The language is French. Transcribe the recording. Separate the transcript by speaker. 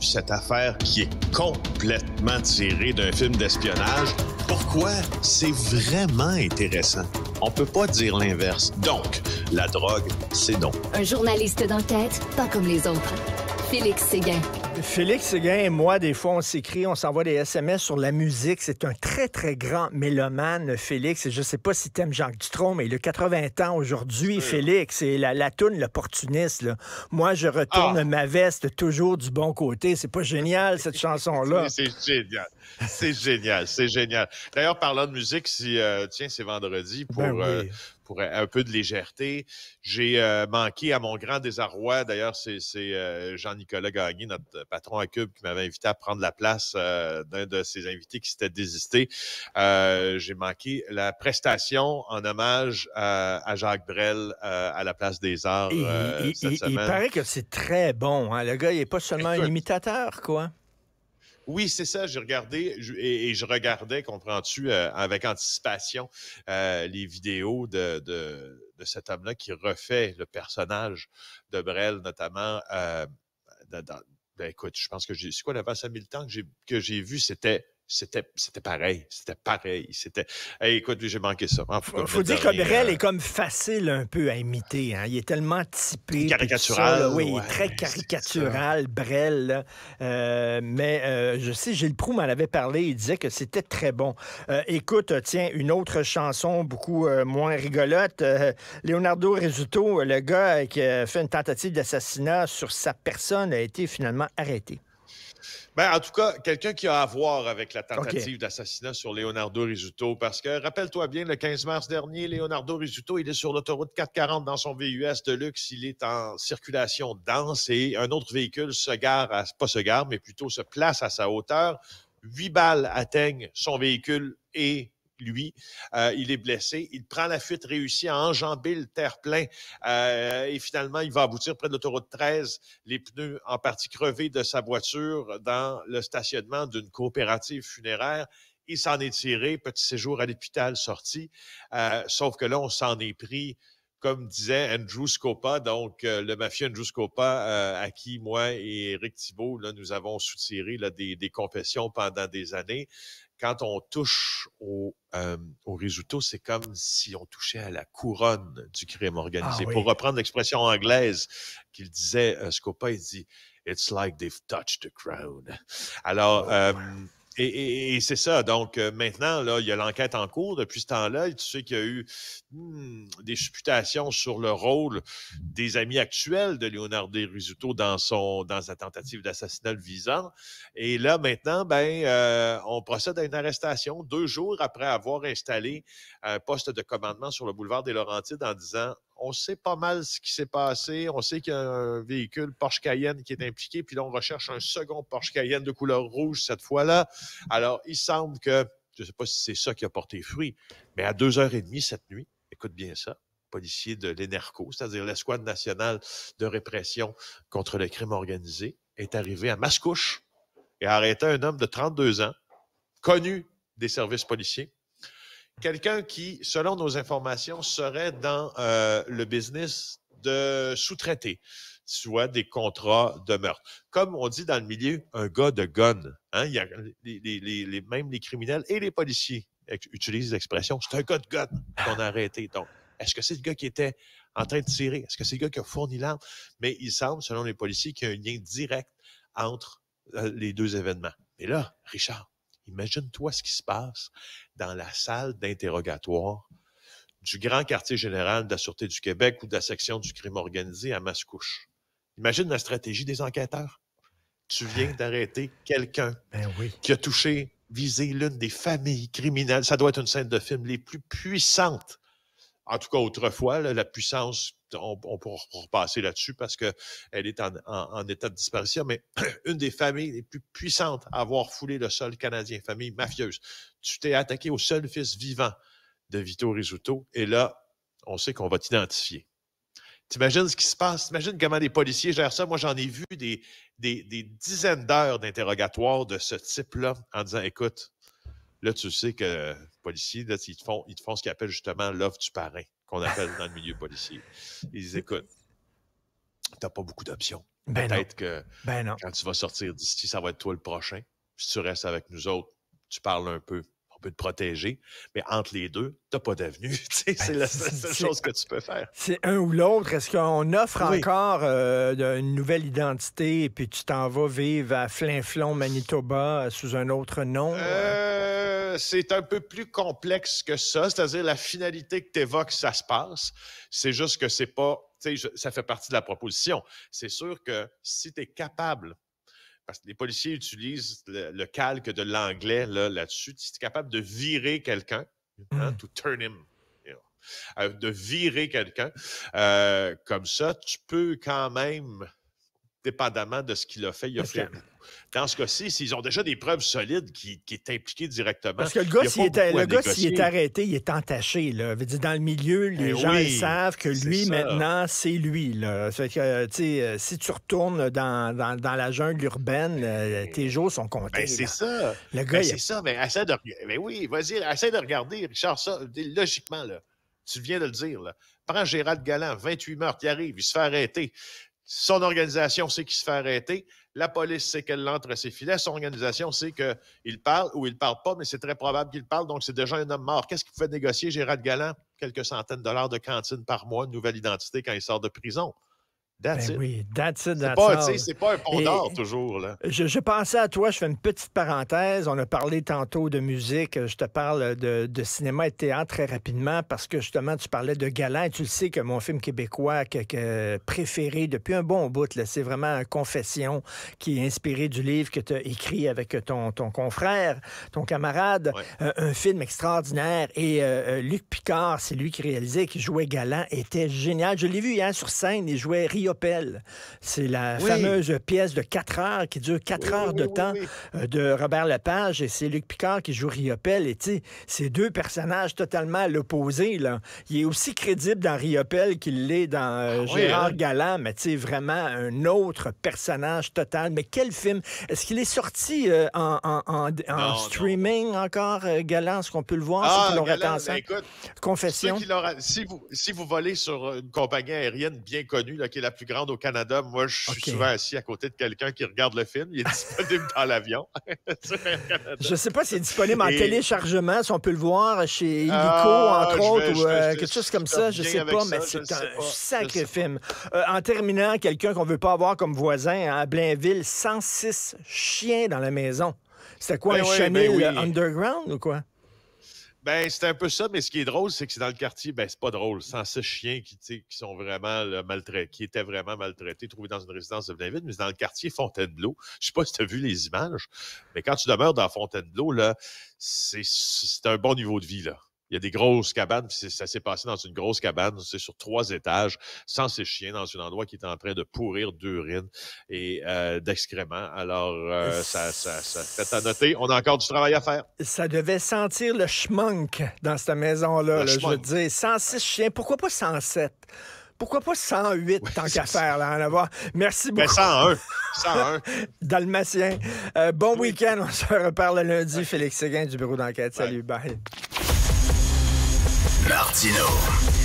Speaker 1: cette affaire qui est complètement tirée d'un film d'espionnage, pourquoi c'est vraiment intéressant? On peut pas dire l'inverse. Donc, la drogue, c'est donc... Un journaliste d'enquête, pas comme les
Speaker 2: autres. Félix Séguin. Félix Séguin et moi, des fois, on s'écrit, on s'envoie des SMS sur la musique. C'est un très, très grand mélomane, Félix. Et je ne sais pas si t'aimes Jacques Dutronc, mais il a 80 ans aujourd'hui, Félix. Et la, la toune, l'opportuniste, Moi, je retourne ah. ma veste toujours du bon côté. C'est pas génial, cette chanson-là. C'est
Speaker 1: génial. C'est génial. C'est génial. D'ailleurs, parlant de musique, si, euh, tiens, c'est vendredi pour. Ben euh, pour un peu de légèreté. J'ai euh, manqué à mon grand désarroi. D'ailleurs, c'est euh, Jean-Nicolas Gagné, notre patron à Cube, qui m'avait invité à prendre la place euh, d'un de ses invités qui s'était désisté. J'ai manqué la prestation en hommage à, Jacques Brel à la Place des Arts. il, paraît
Speaker 2: que c'est très bon. Hein. Le gars, il n'est pas seulement un imitateur, quoi.
Speaker 1: Oui, c'est ça. J'ai regardé et, je regardais, comprends-tu, euh, avec anticipation euh, les vidéos de, cet homme-là qui refait le personnage de Brel, notamment. Euh, ben, écoute, je pense que j'ai. C'est quoi la 25 000 temps que j'ai vu? C'était c'était c'était pareil, c'était pareil, c'était écoute, j'ai manqué ça. Il faut, dire que Brel euh, est
Speaker 2: comme facile un peu à imiter, hein. il est tellement typé, caricatural, oui, très caricatural, Brel. Euh, mais euh, je sais, Gilles Proux m'en avait parlé, il disait que c'était très bon. écoute, tiens, une autre chanson beaucoup moins rigolote, Leonardo Rizzuto, le gars qui a fait une tentative d'assassinat sur sa personne a été finalement arrêté.
Speaker 1: Ben, en tout cas, quelqu'un qui a à voir avec la tentative d'assassinat sur Leonardo Risuto, parce que rappelle-toi bien, le 15 mars dernier, Leonardo Risuto, il est sur l'autoroute 440 dans son VUS de luxe, il est en circulation dense et un autre véhicule se gare, à, pas se gare, mais plutôt se place à sa hauteur. Huit balles atteignent son véhicule et lui, euh, il est blessé. Il prend la fuite, réussit à enjamber le terre-plein euh, et finalement, il va aboutir près de l'autoroute 13, les pneus en partie crevés de sa voiture dans le stationnement d'une coopérative funéraire. Il s'en est tiré, petit séjour à l'hôpital sorti, euh, sauf que là, on s'en est pris comme disait Andrew Scopa, donc euh, le mafieux Andrew Scopa, euh, à qui moi et Eric Thibault, nous avons soutiré des, confessions pendant des années. Quand on touche euh, au, risotto, c'est comme si on touchait à la couronne du crime ah organisé. Pour reprendre l'expression anglaise qu'il disait, Scopa, il dit « It's like they've touched the crown ». Alors... Oh, et, c'est ça. Donc, euh, maintenant, là, il y a l'enquête en cours. Depuis ce temps-là, tu sais qu'il y a eu hmm, des supputations sur le rôle des amis actuels de Leonardo Rizzuto dans, son, dans sa tentative d'assassinat le visant. Et là, maintenant, ben, euh, on procède à une arrestation deux jours après avoir installé un poste de commandement sur le boulevard des Laurentides en disant on sait pas mal ce qui s'est passé. On sait qu'il y a un véhicule Porsche Cayenne qui est impliqué. Puis là, on recherche un second Porsche Cayenne de couleur rouge cette fois-là. Alors, il semble que, je ne sais pas si c'est ça qui a porté fruit, mais à 2h30 cette nuit, écoute bien ça, policier de l'ENERCO, c'est-à-dire l'escouade nationale de répression contre le crime organisé, est arrivé à Mascouche et a arrêté un homme de 32 ans, connu des services policiers, quelqu'un qui, selon nos informations, serait dans euh, le business de sous-traiter, soit des contrats de meurtre. Comme on dit dans le milieu, un gars de gun. Hein, il les, les, même les criminels et les policiers utilisent l'expression c'est un gars de gun qu'on a arrêté. Donc, est-ce que c'est le gars qui était en train de tirer? Est-ce que c'est le gars qui a fourni l'arme? Mais il semble, selon les policiers, qu'il y a un lien direct entre euh, les deux événements. Mais là, Richard, Imagine-toi ce qui se passe dans la salle d'interrogatoire du grand quartier général de la Sûreté du Québec ou de la section du crime organisé à Mascouche. Imagine la stratégie des enquêteurs. Tu ah. viens d'arrêter quelqu'un ben qui a touché, visé l'une des familles criminelles. Ça doit être une scène de film les plus puissantes. En tout cas, autrefois, la puissance on, pourra repasser là-dessus parce qu'elle est en, état de disparition, mais une des familles les plus puissantes à avoir foulé le sol canadien, famille mafieuse. Tu t'es attaqué au seul fils vivant de Vito Rizzuto, et là, on sait qu'on va t'identifier. T'imagines ce qui se passe? T'imagines comment les policiers gèrent ça? Moi, j'en ai vu des, dizaines d'heures d'interrogatoires de ce type-là en disant, écoute, là, tu sais que les policiers, ils, font, ils font ce qu'ils appellent justement l'offre du parrain qu'on appelle dans le milieu policier. Ils disent écoute, n'as pas beaucoup d'options. Ben Peut-être que ben quand tu vas sortir d'ici, ça va être toi le prochain. Si tu restes avec nous autres, tu parles un peu, on peut te protéger, mais entre les deux, t'as pas d'avenue. Ben, c'est la, seule chose que tu peux faire.
Speaker 2: C'est un ou l'autre. Est-ce qu'on offre encore euh, une nouvelle identité et puis tu t'en vas vivre à Flinflon, Manitoba, euh, sous un autre nom?
Speaker 1: Euh? c'est un peu plus complexe que ça. C'est-à-dire la finalité que tu évoques, ça se passe. C'est juste que c'est pas, ça fait partie de la proposition. C'est sûr que si tu es capable parce que les policiers utilisent le, calque de l'anglais là-dessus. si tu es capable de virer quelqu'un, hein, hmm. to turn him, euh, de virer quelqu'un, euh, comme ça, tu peux quand même dépendamment de ce qu'il a fait, il a fait. Dans ce cas-ci, s'ils ont déjà des preuves solides qui, est impliqué directement. Parce que le gars, s'il est, est
Speaker 2: arrêté, il est entaché. Dans le milieu, les ben gens savent que lui, maintenant, c'est lui. Euh, euh, si tu retournes dans, la jungle urbaine, euh, ben tes jours sont comptés. Ben, c'est ça. c'est
Speaker 1: ça. Mais de, oui, vas-y, essaie de regarder, Richard, ça, logiquement, là. Tu viens de le dire, Prends Gérald Galland, 28 morts il arrive, il se fait arrêter. Son organisation sait qu'il se fait arrêter. La police sait qu'elle entre ses filets. Son organisation sait qu'il parle ou il ne parle pas, mais c'est très probable qu'il parle. Donc, c'est déjà un homme mort. Qu'est-ce qu'il pouvait négocier, Gérard Galland? Quelques centaines de dollars de cantine par mois, nouvelle identité quand il sort de prison. That's ben Oui, that's it, C'est pas, un pont d'or toujours. Là. Je,
Speaker 2: pensais à toi, je fais une petite parenthèse. On a parlé tantôt de musique. Je te parle de, cinéma et de théâtre très rapidement parce que justement, tu parlais de Galant. Et tu le sais que mon film québécois que, préféré depuis un bon bout, c'est vraiment Confession qui est inspiré du livre que tu as écrit avec ton, ton confrère, ton camarade. Euh, un film extraordinaire. Et euh, euh, Luc Picard, c'est lui qui réalisait, qui jouait Galant, était génial. Je l'ai vu hier sur scène. Il jouait Rio c'est la fameuse pièce de 4 heures qui dure 4 heures de temps euh, de Robert Lepage et c'est Luc Picard qui joue Riopel. Et tu c'est deux personnages totalement à l'opposé. Il est aussi crédible dans Riopel qu'il l'est dans euh, ah Gérard hein? mais tu vraiment un autre personnage total. Mais quel film? Est-ce qu'il est sorti euh, en, streaming encore, euh, Est-ce qu'on peut le voir? Ah, si Galland, écoute, Confession.
Speaker 1: Si vous, si vous volez sur une compagnie aérienne bien connue, là, qui est la plus grande au Canada. Moi, je suis souvent assis à côté de quelqu'un qui regarde le film. Il est disponible dans l'avion. je ne sais pas si est disponible en téléchargement,
Speaker 2: si on peut le voir chez Illico, ah, entre autres, ou euh, quelque chose comme ça. Je sais pas, mais c'est un sacré film. Euh, en terminant, quelqu'un qu'on veut pas avoir comme voisin hein, à Blainville, 106 chiens dans la maison. C'était quoi, ben un chemin ben underground ou quoi?
Speaker 1: Ben, c'est un peu ça, mais ce qui est drôle, c'est que c'est dans le quartier, ben, c'est pas drôle. Sans ces chiens qui, qui sont vraiment maltraités, qui étaient vraiment maltraités, trouvés dans une résidence de Blainville, mais dans le quartier Fontainebleau. Je sais pas si tu as vu les images, mais quand tu demeures dans Fontainebleau, là, c'est un bon niveau de vie, là. Il y a des grosses cabanes, ça s'est passé dans une grosse cabane, c'est sur trois étages, sans ses chiens, dans un endroit qui est en train de pourrir d'urine et euh, d'excréments. Alors, euh, ça, ça, ça fait à noter. On a encore du travail à faire.
Speaker 2: Ça devait sentir le schmunk dans cette maison-là, je veux dire. 106 chiens, pourquoi pas 107? Pourquoi pas 108 tant qu'à faire, là, en avoir? Merci ben, beaucoup. 101. 101. Dalmatien. Euh, bon week-end. On se reparle lundi. Félix Séguin du bureau d'enquête. Salut, bye.
Speaker 1: Martino.